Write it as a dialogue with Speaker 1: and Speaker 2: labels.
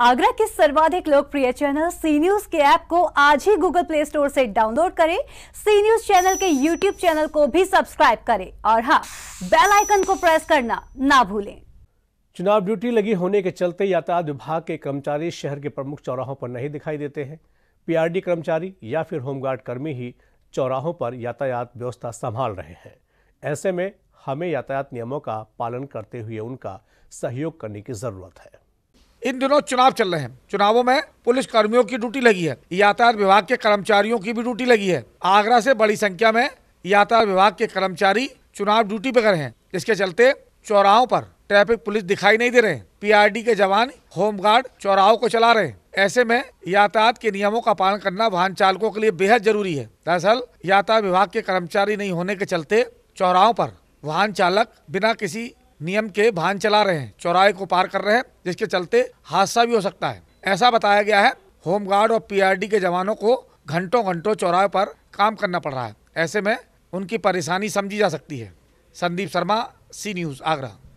Speaker 1: आगरा के सर्वाधिक लोकप्रिय चैनल सी न्यूज के ऐप को आज ही गूगल प्ले स्टोर से डाउनलोड करें सी न्यूज चैनल के यूट्यूब चैनल को भी सब्सक्राइब करें और हाँ बेल आइकन को प्रेस करना ना भूलें
Speaker 2: चुनाव ड्यूटी लगी होने के चलते यातायात विभाग के कर्मचारी शहर के प्रमुख चौराहों पर नहीं दिखाई देते हैं पीआरडी कर्मचारी या फिर होमगार्ड कर्मी ही चौराहों पर यातायात व्यवस्था संभाल रहे हैं ऐसे में हमें यातायात नियमों का पालन करते हुए उनका सहयोग करने की जरूरत है
Speaker 3: इन दिनों चुनाव चल रहे हैं चुनावों में पुलिस कर्मियों की ड्यूटी लगी है यातायात विभाग के कर्मचारियों की भी ड्यूटी लगी है आगरा से बड़ी संख्या में यातायात विभाग के कर्मचारी चुनाव ड्यूटी पे पर हैं इसके चलते चौराहों पर ट्रैफिक पुलिस दिखाई नहीं दे रहे पीआरडी के जवान होमगार्ड चौराहों को चला रहे हैं ऐसे में यातायात के नियमों का पालन करना वाहन चालकों के लिए बेहद जरूरी है दरअसल यातायात विभाग के कर्मचारी नहीं होने के चलते चौराहों पर वाहन चालक बिना किसी नियम के भान चला रहे हैं चौराहे को पार कर रहे हैं जिसके चलते हादसा भी हो सकता है ऐसा बताया गया है होमगार्ड और पीआरडी के जवानों को घंटों घंटों चौराहे पर काम करना पड़ रहा है ऐसे में उनकी परेशानी समझी जा सकती है संदीप शर्मा सी न्यूज़ आगरा